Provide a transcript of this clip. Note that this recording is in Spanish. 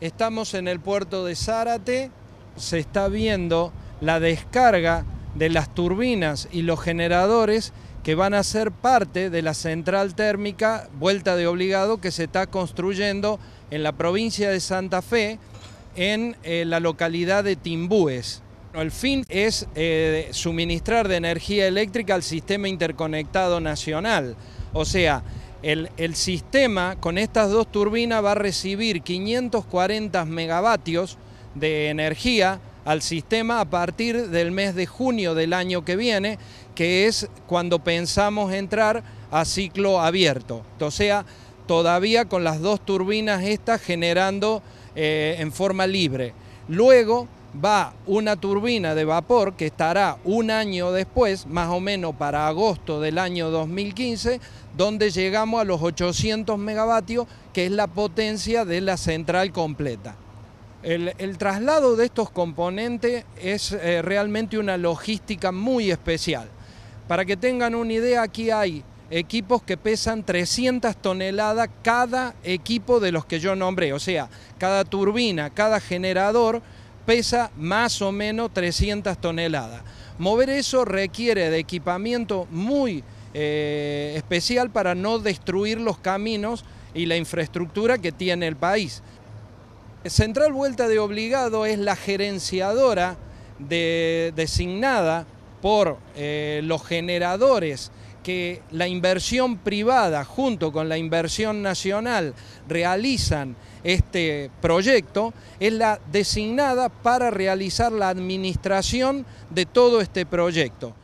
Estamos en el puerto de Zárate, se está viendo la descarga de las turbinas y los generadores que van a ser parte de la central térmica Vuelta de Obligado que se está construyendo en la provincia de Santa Fe, en eh, la localidad de Timbúes. El fin es eh, suministrar de energía eléctrica al sistema interconectado nacional. O sea, el, sistema con estas dos turbinas va a recibir 540 megavatios de energía al sistema a partir del mes de junio del año que viene, que es cuando pensamos entrar a ciclo abierto. O sea, todavía con las dos turbinas estas generando eh, en forma libre. Luego, va una turbina de vapor que estará un año después, más o menos para agosto del año 2015, donde llegamos a los 800 megavatios, que es la potencia de la central completa. El, traslado de estos componentes es eh, realmente una logística muy especial. Para que tengan una idea, aquí hay equipos que pesan 300 toneladas cada equipo de los que yo nombré, o sea, cada turbina, cada generador, pesa más o menos 300 toneladas. Mover eso requiere de equipamiento muy eh, especial para no destruir los caminos y la infraestructura que tiene el país. Central Vuelta de Obligado es la gerenciadora designada por eh, los generadores que la inversión privada junto con la inversión nacional realizan este proyecto es la designada para realizar la administración de todo este proyecto.